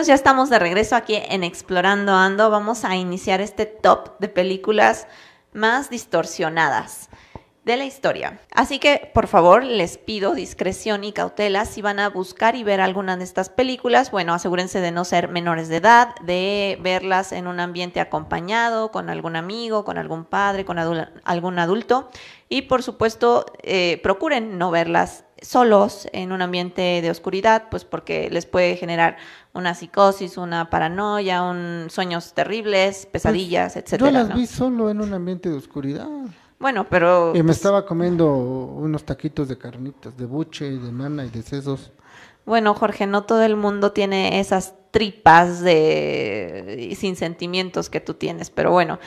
ya estamos de regreso aquí en Explorando Ando. Vamos a iniciar este top de películas más distorsionadas de la historia. Así que, por favor, les pido discreción y cautela si van a buscar y ver alguna de estas películas. Bueno, asegúrense de no ser menores de edad, de verlas en un ambiente acompañado, con algún amigo, con algún padre, con algún adulto. Y, por supuesto, eh, procuren no verlas solos en un ambiente de oscuridad, pues porque les puede generar una psicosis, una paranoia, un, sueños terribles, pues, pesadillas, etc. etcétera. Yo las vi solo en un ambiente de oscuridad. Bueno, pero... Y me pues estaba comiendo unos taquitos de carnitas, de buche, de nana y de sesos. Bueno, Jorge, no todo el mundo tiene esas tripas de sin sentimientos que tú tienes, pero bueno,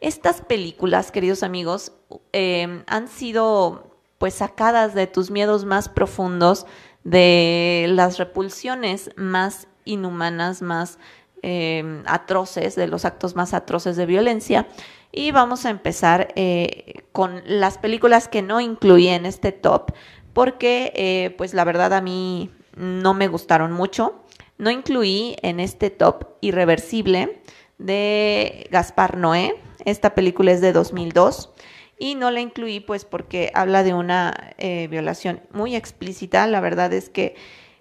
estas películas, queridos amigos, eh, han sido pues sacadas de tus miedos más profundos, de las repulsiones más inhumanas, más em, atroces, de los actos más atroces de violencia. Y vamos a empezar eh, con las películas que no incluí en este top, porque eh, pues la verdad a mí no me gustaron mucho. No incluí en este top Irreversible de Gaspar Noé. Esta película es de 2002 y no la incluí pues porque habla de una eh, violación muy explícita. La verdad es que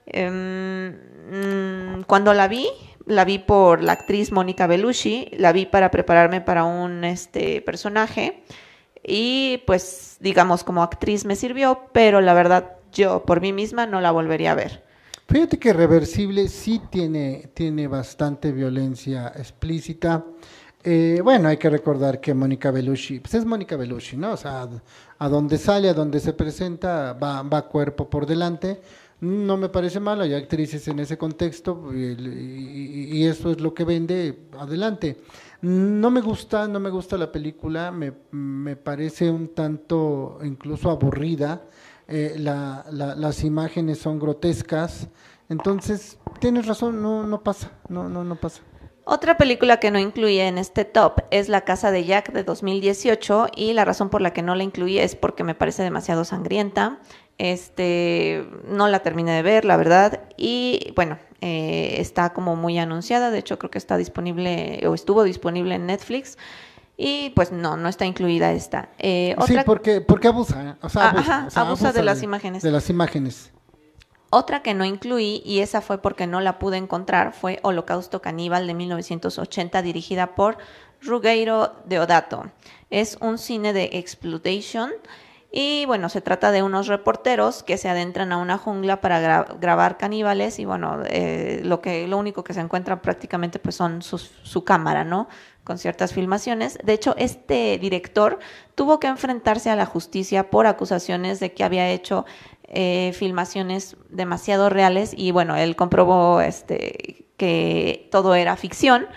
em, mm, cuando la vi, la vi por la actriz Mónica Belushi, la vi para prepararme para un este, personaje y pues digamos como actriz me sirvió, pero la verdad yo por mí misma no la volvería a ver. Fíjate que Reversible sí tiene, tiene bastante violencia explícita. Eh, bueno, hay que recordar que Mónica Belushi, pues es Mónica Belushi, ¿no? O sea, a donde sale, a donde se presenta, va, cuerpo por delante. No me parece malo, hay actrices en ese contexto y, eso es lo que vende, adelante. No me gusta, no me gusta la película, me, parece un tanto incluso aburrida, eh, las imágenes son grotescas, entonces tienes razón, no, no pasa, no, no, no pasa. Otra película que no incluye en este top es La Casa de Jack de 2018 y la razón por la que no la incluí es porque me parece demasiado sangrienta. Este, no la terminé de ver, la verdad. Y bueno, eh, está como muy anunciada. De hecho, creo que está disponible o estuvo disponible en Netflix. Y pues no, no está incluida esta. Eh, sí, porque, porque abusa. ¿eh? Ah, o sea, abusa, de, las imágenes. De las imágenes. Otra que no incluí, y esa fue porque no la pude encontrar, fue Holocausto Caníbal de 1980, dirigida por Rugeiro Deodato. Es un cine de exploitation y bueno, se trata de unos reporteros que se adentran a una jungla para grabar caníbales y bueno, eh, lo, que, lo único que se encuentran prácticamente pues son su cámara, ¿no? Con ciertas filmaciones. De hecho, este director tuvo que enfrentarse a la justicia por acusaciones de que había hecho eh, filmaciones demasiado reales y bueno, él comprobó este, que todo era ficción,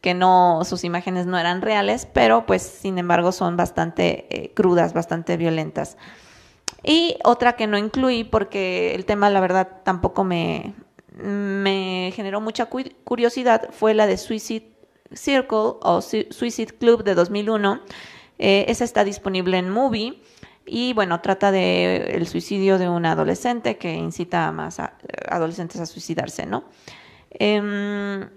que no, sus imágenes no eran reales, pero pues sin embargo son bastante eh, crudas, bastante violentas. Y otra que no incluí porque el tema la verdad tampoco me, generó mucha curiosidad fue la de Suicide Circle o Suicide Club de 2001. Eh, esa está disponible en Movie. Y bueno, trata de el suicidio de un adolescente que incita a más adolescentes a suicidarse, ¿no? Em,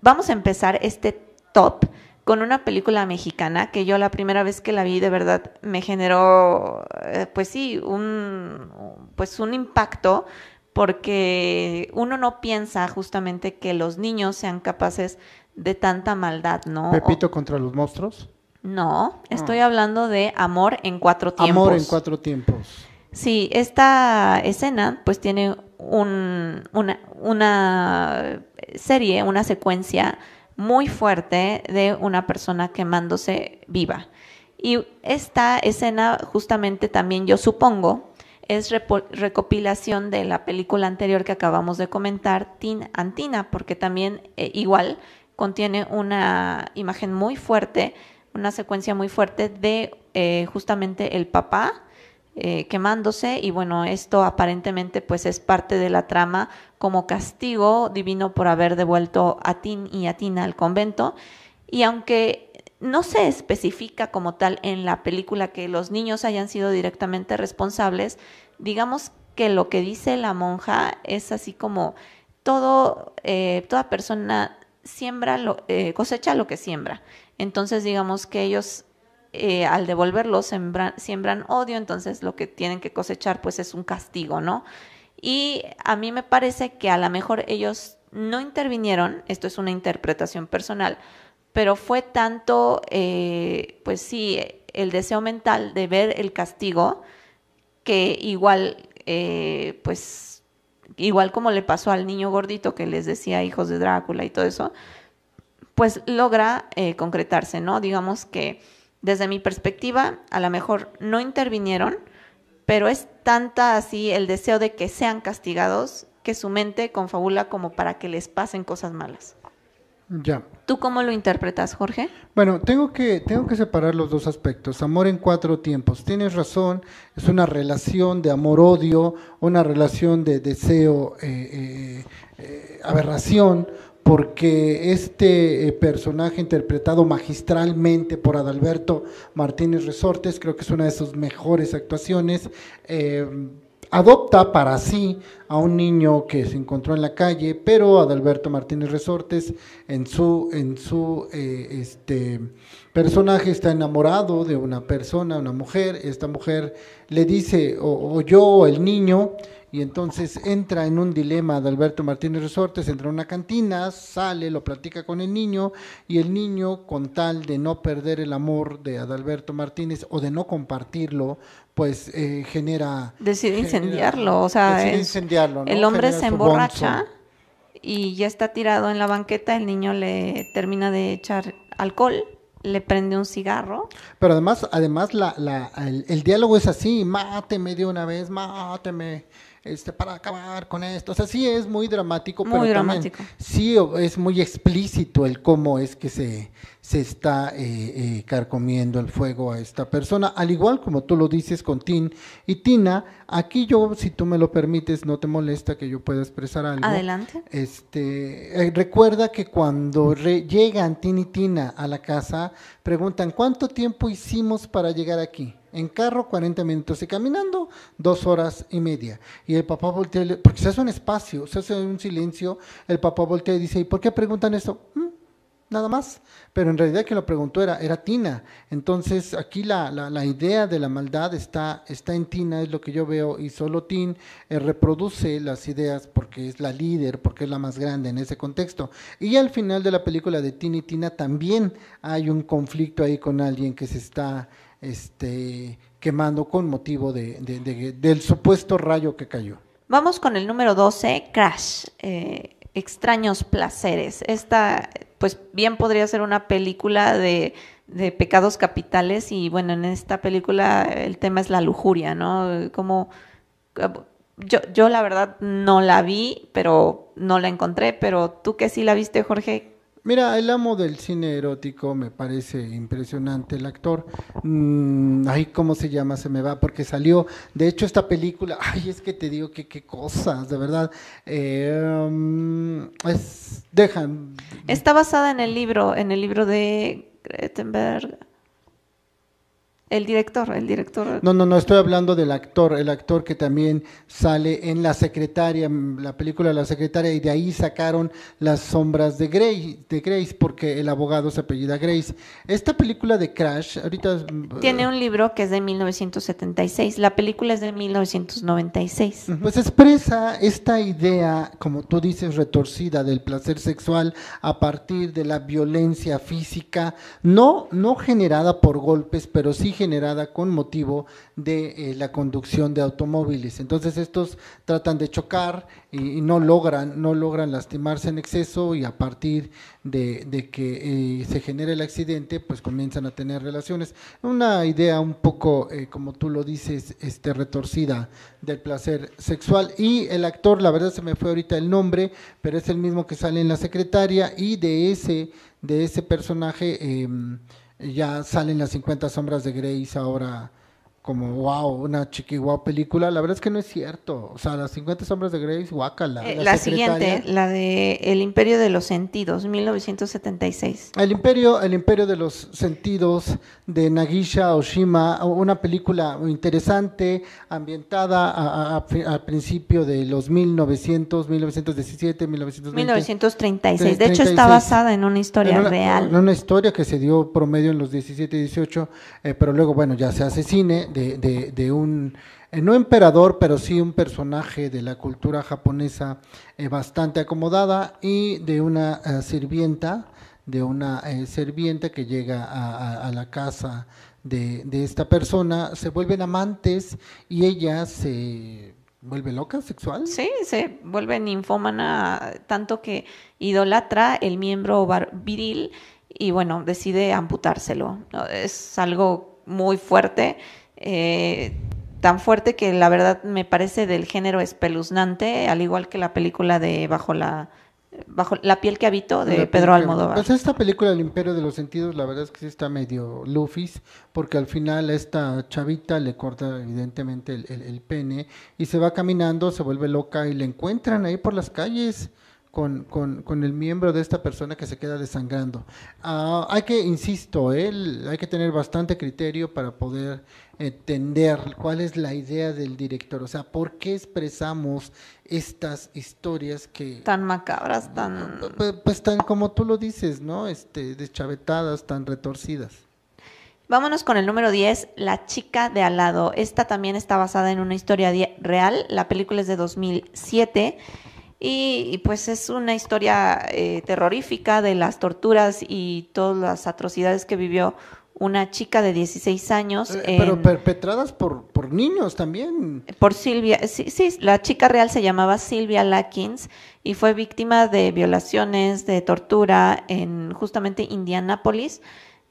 vamos a empezar este top con una película mexicana que yo la primera vez que la vi de verdad me generó, eh, pues sí, un, pues un impacto porque uno no piensa justamente que los niños sean capaces de tanta maldad, ¿no? Pepito contra los monstruos. No, estoy ah. hablando de amor en cuatro tiempos. Amor en cuatro tiempos. Sí, esta escena pues tiene una, serie, una secuencia muy fuerte de una persona quemándose viva. Y esta escena justamente también yo supongo es recopilación de la película anterior que acabamos de comentar, Tin Antina, porque también eh, igual contiene una imagen muy fuerte una secuencia muy fuerte de eh, justamente el papá eh, quemándose y bueno, esto aparentemente pues es parte de la trama como castigo divino por haber devuelto a Tin y a Tina al convento y aunque no se especifica como tal en la película que los niños hayan sido directamente responsables, digamos que lo que dice la monja es así como todo, eh, toda persona siembra, lo, cosecha lo que siembra. Entonces, digamos que ellos eh, al devolverlo siembran odio, entonces lo que tienen que cosechar pues es un castigo, ¿no? Y a mí me parece que a lo mejor ellos no intervinieron, esto es una interpretación personal, pero fue tanto, eh, pues sí, el deseo mental de ver el castigo que igual, eh, pues, igual como le pasó al niño gordito que les decía hijos de Drácula y todo eso, pues logra eh, concretarse, ¿no? Digamos que desde mi perspectiva, a lo mejor no intervinieron, pero es tanta así el deseo de que sean castigados que su mente confabula como para que les pasen cosas malas. Ya. ¿Tú cómo lo interpretas, Jorge? Bueno, tengo que, tengo que separar los dos aspectos. Amor en cuatro tiempos. Tienes razón, es una relación de amor-odio, una relación de deseo, eh, eh, aberración, porque este eh, personaje interpretado magistralmente por Adalberto Martínez Resortes, creo que es una de sus mejores actuaciones, eh, adopta para sí a un niño que se encontró en la calle, pero Adalberto Martínez Resortes en su, en su eh, este, personaje está enamorado de una persona, una mujer, esta mujer le dice, o, o yo, o el niño, y entonces entra en un dilema de Alberto Martínez Resortes, entra a una cantina, sale, lo platica con el niño y el niño con tal de no perder el amor de Adalberto Martínez o de no compartirlo, pues eh, genera... Decide incendiarlo, o sea... Decide incendiarlo, El hombre se emborracha y ya está tirado en la banqueta, el niño le termina de echar alcohol le prende un cigarro. Pero además, además el, el, diálogo es así, máteme de una vez, máteme este, para acabar con esto. O sea, sí es muy dramático, muy pero dramático. También, sí es muy explícito el cómo es que se, se está eh, eh, carcomiendo el fuego a esta persona. Al igual como tú lo dices con Tin y Tina, aquí yo, si tú me lo permites, no te molesta que yo pueda expresar algo. Adelante. Este, eh, recuerda que cuando llegan Tin y Tina a la casa, preguntan, ¿cuánto tiempo hicimos para llegar aquí? en carro 40 minutos y caminando dos horas y media. Y el papá voltea, porque se hace un espacio, se hace un silencio, el papá voltea y dice, ¿y por qué preguntan esto? Mm, nada más. Pero en realidad que lo preguntó era, era Tina. Entonces aquí la, idea de la maldad está, está en Tina, es lo que yo veo, y solo Tina eh, reproduce las ideas porque es la líder, porque es la más grande en ese contexto. Y al final de la película de Tina y Tina también hay un conflicto ahí con alguien que se está este, quemando con motivo de, del supuesto rayo que cayó. Vamos con el número 12, Crash, eh, Extraños Placeres. Esta, pues bien podría ser una película de, pecados capitales y bueno, en esta película el tema es la lujuria, ¿no? Como yo, yo la verdad no la vi, pero no la encontré, pero tú que sí la viste, Jorge, Mira, el amo del cine erótico me parece impresionante, el actor. Mm, ay, ¿cómo se llama? Se me va, porque salió, de hecho, esta película, ay, es que te digo que qué cosas, de verdad. Eh, mm, es, dejan. Está basada en el libro, en el libro de Gretenberg. El director, el director. No, no, no, estoy hablando del actor, el actor que también sale en La Secretaria, la película La Secretaria, y de ahí sacaron las sombras de, Grey, de Grace, porque el abogado se apellida Grace. Esta película de Crash, ahorita... Tiene eh, un libro que es de 1976, la película es de 1996. Pues expresa esta idea, como tú dices, retorcida del placer sexual a partir de la violencia física, no, no generada por golpes, pero sí generada con motivo de eh, la conducción de automóviles. Entonces estos tratan de chocar y, no logran, no logran lastimarse en exceso y a partir de, que eh, se genere el accidente, pues comienzan a tener relaciones. Una idea un poco, eh, como tú lo dices, este retorcida del placer sexual. Y el actor, la verdad se me fue ahorita el nombre, pero es el mismo que sale en la secretaria y de ese, de ese personaje em, ya salen las 50 sombras de Grace ahora como wow, una chiqui wow película. La verdad es que no es cierto. O sea, las 50 sombras de Grey, guaca eh, la, siguiente, la de El Imperio de los Sentidos, 1976. El Imperio, El Imperio de los Sentidos de Nagisha Oshima, una película interesante, ambientada al principio de los 1900, 1917, 1920. 1936. De hecho, está basada en una historia real. En una historia que se dio promedio en los 17 y 18, pero luego, bueno, ya se hace cine de, un, eh, no emperador, pero sí un personaje de la cultura japonesa eh, bastante acomodada y de una eh, sirvienta, de una sirvienta que llega a, la casa de, esta persona, se vuelven amantes y ella se vuelve loca sexual. Sí, se vuelve infómana, tanto que idolatra el miembro viril y bueno, decide amputárselo. Es algo muy fuerte eh, tan fuerte que la verdad me parece del género espeluznante, al igual que la película de Bajo la bajo la piel que habito de Pedro Almodóvar. Pues esta película El Imperio de los Sentidos, la verdad es que sí está medio lufis, porque al final esta chavita le corta evidentemente el, el pene y se va caminando, se vuelve loca y le encuentran ahí por las calles con, el miembro de esta persona que se queda desangrando. Ah, hay que, insisto, hay que tener bastante criterio para poder entender cuál es la idea del director, o sea, por qué expresamos estas historias que... Tan macabras, tan... Pues, pues tan como tú lo dices, ¿no? Este, deschavetadas, tan retorcidas. Vámonos con el número 10, La chica de al lado. Esta también está basada en una historia real. La película es de 2007 y, pues es una historia eh, terrorífica de las torturas y todas las atrocidades que vivió una chica de 16 años. Eh, pero perpetradas por, por, niños también. Por Silvia, sí, sí, la chica real se llamaba Silvia Lackins y fue víctima de violaciones, de tortura en justamente Indianápolis,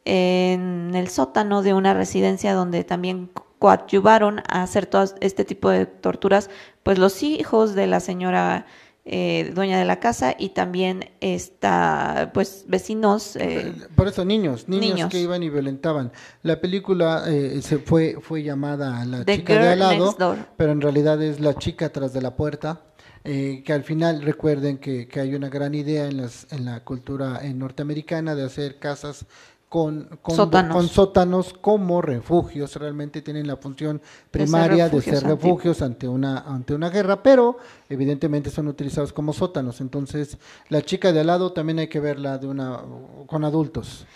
en el sótano de una residencia donde también coadyuvaron a hacer todo este tipo de torturas, pues los hijos de la señora eh, dueña de la casa y también está pues vecinos eh, por eso niños, niños, que iban y violentaban la película eh, se fue fue llamada la chica de al lado pero en realidad es la chica tras de la puerta que al final recuerden que, que, hay una gran idea en, las, en la cultura en norteamericana de hacer casas con, con, sótanos. como refugios, realmente tienen la función primaria de ser refugios, ante, una, ante una guerra, pero evidentemente son utilizados como sótanos. Entonces, la chica de al lado también hay que verla de una, con adultos.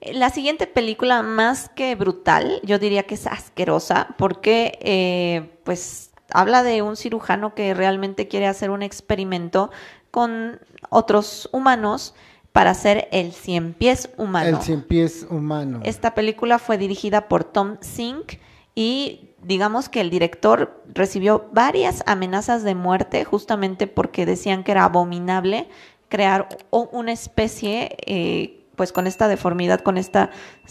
La siguiente película, más que brutal, yo diría que es asquerosa, porque eh, pues habla de un cirujano que realmente quiere hacer un experimento con otros humanos para hacer El Cien Pies Humano. El Cien Pies Humano. Esta película fue dirigida por Tom Sink y digamos que el director recibió varias amenazas de muerte justamente porque decían que era abominable crear una especie eh, pues con esta deformidad, con estas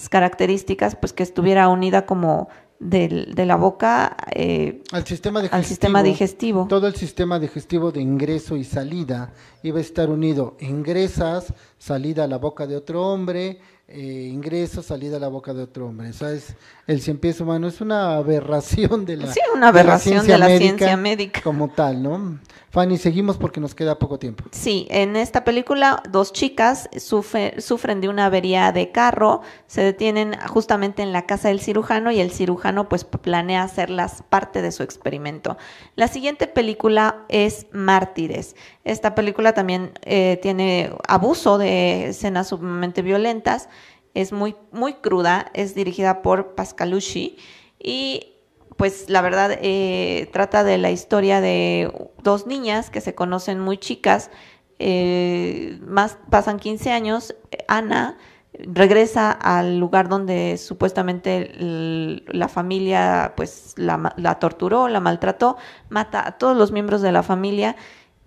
características, pues que estuviera unida como del, de la boca eh, al, sistema digestivo, al sistema digestivo. Todo el sistema digestivo de ingreso y salida iba a estar unido. Ingresas, salida a la boca de otro hombre, eh, ingreso, salida a la boca de otro hombre. ¿Sabes? es el cien pies humano es una aberración de la, sí, una aberración de la, ciencia, médica como tal, ¿no? Fanny, seguimos porque nos queda poco tiempo. Sí, en esta película dos chicas sufren de una avería de carro, se detienen justamente en la casa del cirujano y el cirujano pues planea hacerlas parte de su experimento. La siguiente película es Mártires. Esta película también eh, tiene abuso de escenas sumamente violentas, es muy, muy cruda, es dirigida por Pascalucci y pues la verdad eh, trata de la historia de dos niñas que se conocen muy chicas, eh, más, pasan 15 años, Ana regresa al lugar donde supuestamente la familia pues la, la torturó, la maltrató, mata a todos los miembros de la familia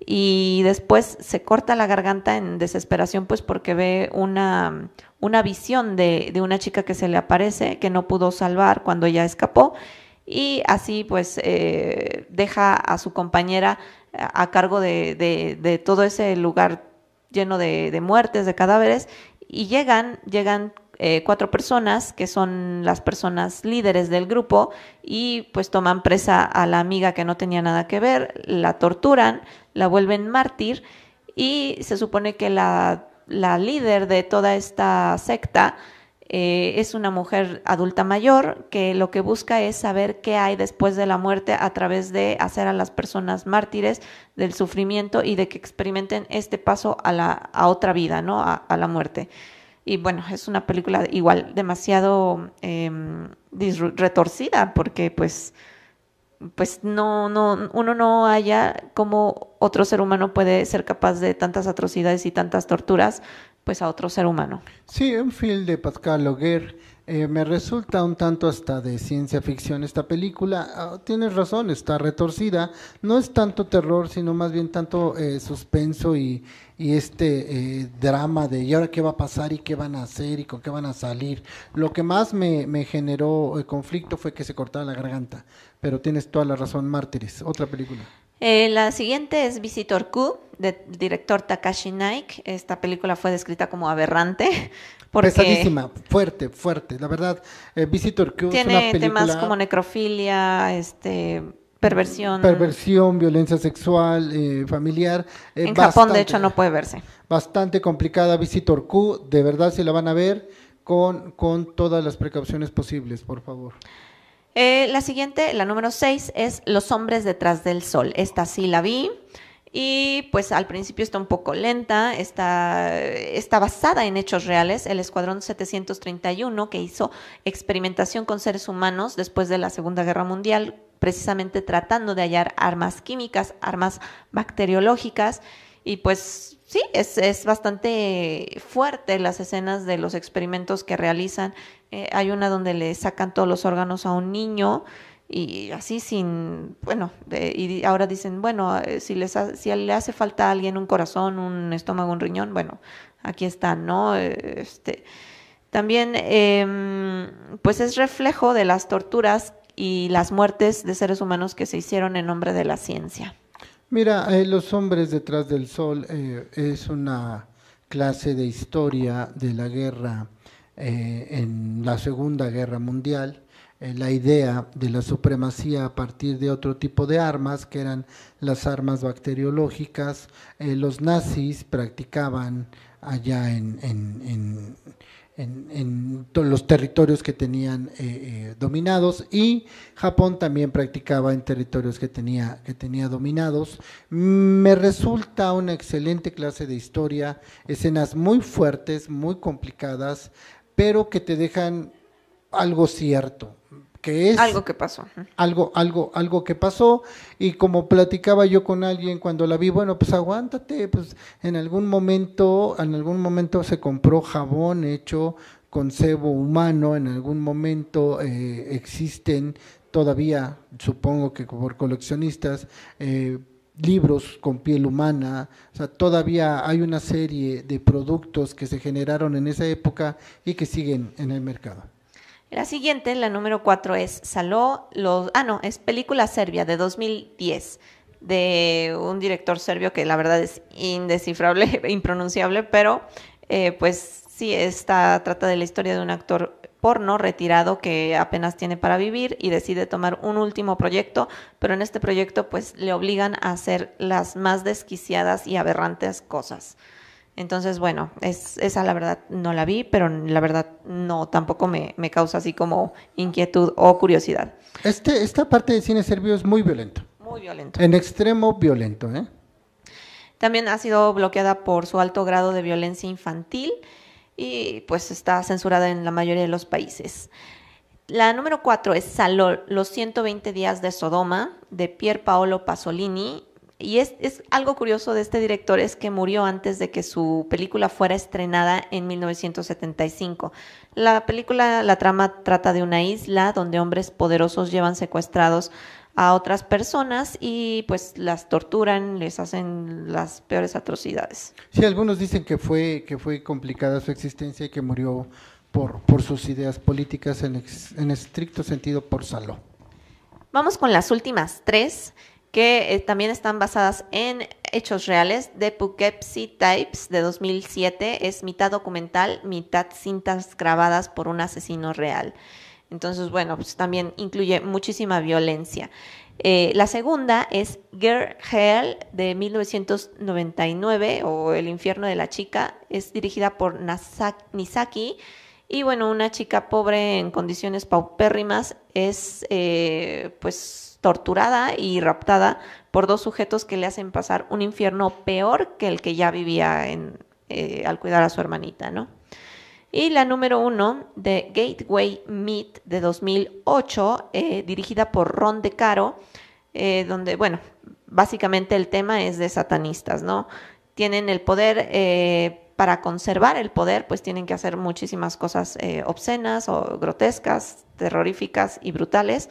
y después se corta la garganta en desesperación, pues porque ve una, una visión de, de, una chica que se le aparece, que no pudo salvar cuando ella escapó, y así pues eh, deja a su compañera a cargo de, de, todo ese lugar lleno de, muertes, de cadáveres, y llegan, llegan eh, cuatro personas que son las personas líderes del grupo y pues toman presa a la amiga que no tenía nada que ver, la torturan, la vuelven mártir y se supone que la, líder de toda esta secta eh, es una mujer adulta mayor que lo que busca es saber qué hay después de la muerte a través de hacer a las personas mártires del sufrimiento y de que experimenten este paso a, la, otra vida, ¿no? A, la muerte. Y bueno, es una película igual demasiado em, retorcida porque pues pues no, no, uno no haya como otro ser humano puede ser capaz de tantas atrocidades y tantas torturas, pues a otro ser humano. Sí, un film de Pascal Loguer eh, me resulta un tanto hasta de ciencia ficción esta película. Ah, tienes razón, está retorcida. No es tanto terror, sino más bien tanto eh, suspenso y, este eh, drama de ¿y ahora qué va a pasar y qué van a hacer y con qué van a salir? Lo que más me, me generó conflicto fue que se cortaba la garganta. Pero tienes toda la razón, Mártires. Otra película. la siguiente es Visitor Q, del director Takashi Naik. Esta película fue descrita como aberrante. Pesadísima, fuerte, fuerte. La verdad, eh, Visitor Q tiene es una película, temas como necrofilia, este, perversión. Perversión, violencia sexual, eh, familiar. Eh, en Japón, de hecho, no puede verse. Bastante complicada Visitor Q. De verdad, si la van a ver, con, con todas las precauciones posibles, por favor. la siguiente, la número 6, es Los hombres detrás del sol. Esta sí la vi y pues al principio está un poco lenta, está, está, basada en hechos reales. El Escuadrón 731, que hizo experimentación con seres humanos después de la Segunda Guerra Mundial, precisamente tratando de hallar armas químicas, armas bacteriológicas, y pues sí, es, bastante fuerte las escenas de los experimentos que realizan. Eh, hay una donde le sacan todos los órganos a un niño y así sin, bueno, y ahora dicen, bueno, eh, si, les si le hace falta a alguien un corazón, un estómago, un riñón, bueno, aquí está, ¿no? Eh, este, también, em, pues es reflejo de las torturas y las muertes de seres humanos que se hicieron en nombre de la ciencia. Mira, eh, Los hombres detrás del sol es una clase de historia de la guerra en la Segunda Guerra Mundial eh, la idea de la supremacía a partir de otro tipo de armas, que eran las armas bacteriológicas. Eh, los nazis practicaban allá en, en, en, en los territorios que tenían eh, dominados y Japón también practicaba en territorios que tenía, que tenía dominados. Me resulta una excelente clase de historia, escenas muy fuertes, muy complicadas, pero que te dejan algo cierto, que es algo que pasó. Algo algo algo que pasó y como platicaba yo con alguien cuando la vi, bueno, pues aguántate, pues en algún momento, en algún momento se compró jabón hecho con cebo humano, en algún momento eh, existen todavía, supongo que por coleccionistas, eh, libros con piel humana, o sea, todavía hay una serie de productos que se generaron en esa época y que siguen en el mercado. La siguiente, la número cuatro es Saló, los, ah, no, es película serbia de 2010 de un director serbio que la verdad es indescifrable, e impronunciable, pero eh, pues sí, esta trata de la historia de un actor porno retirado que apenas tiene para vivir y decide tomar un último proyecto, pero en este proyecto pues le obligan a hacer las más desquiciadas y aberrantes cosas. Entonces, bueno, es, esa la verdad no la vi, pero la verdad no, tampoco me, causa así como inquietud o curiosidad. Este, esta parte de cine serbio es muy violento. Muy violento. En extremo violento, ¿eh? También ha sido bloqueada por su alto grado de violencia infantil y pues está censurada en la mayoría de los países. La número cuatro es los 120 días de Sodoma, de Pier Paolo Pasolini, y es, algo curioso de este director es que murió antes de que su película fuera estrenada en 1975. La película, la trama trata de una isla donde hombres poderosos llevan secuestrados a otras personas y pues las torturan, les hacen las peores atrocidades. Sí, algunos dicen que fue que fue complicada su existencia y que murió por, por sus ideas políticas en, en estricto sentido por Saló. Vamos con las últimas tres que eh, también están basadas en hechos reales de Poughkeepsie Types de 2007. Es mitad documental, mitad cintas grabadas por un asesino real. Entonces, bueno, pues también incluye muchísima violencia. Eh, la segunda es Girl Hell de 1999 o El infierno de la chica. Es dirigida por Nisaki. Y bueno, una chica pobre en condiciones paupérrimas es eh, pues torturada y raptada por dos sujetos que le hacen pasar un infierno peor que el que ya vivía en, eh, al cuidar a su hermanita, ¿no? Y la número uno, de Gateway Meet de 2008, eh, dirigida por Ron De Caro, eh, donde, bueno, básicamente el tema es de satanistas, ¿no? Tienen el poder, para conservar el poder, pues tienen que hacer muchísimas cosas obscenas o grotescas, terroríficas y brutales.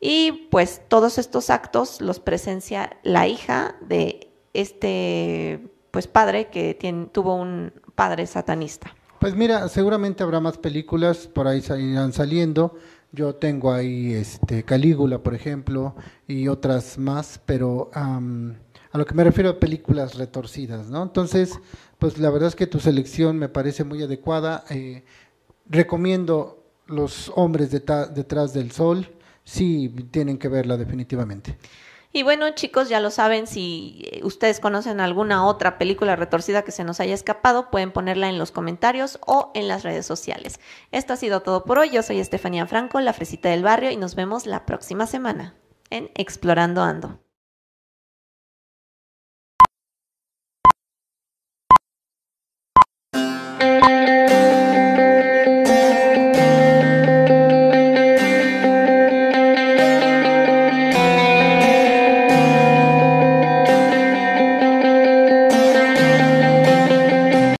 Y pues todos estos actos los presencia la hija de este pues padre que tuvo un padre satanista. Pues mira, seguramente habrá más películas, por ahí irán saliendo. Yo tengo ahí este Calígula, por ejemplo, y otras más, pero a lo que me refiero a películas retorcidas, ¿no? Entonces, pues la verdad es que tu selección me parece muy adecuada. Eh, recomiendo Los Hombres detrás del Sol, sí tienen que verla definitivamente. Y bueno, chicos, ya lo saben, si eh, ustedes conocen alguna otra película retorcida que se nos haya escapado, pueden ponerla en los comentarios o en las redes sociales. Esto ha sido todo por hoy. Yo soy Estefanía Franco, la Fresita del Barrio, y nos vemos la próxima semana en Explorando Ando.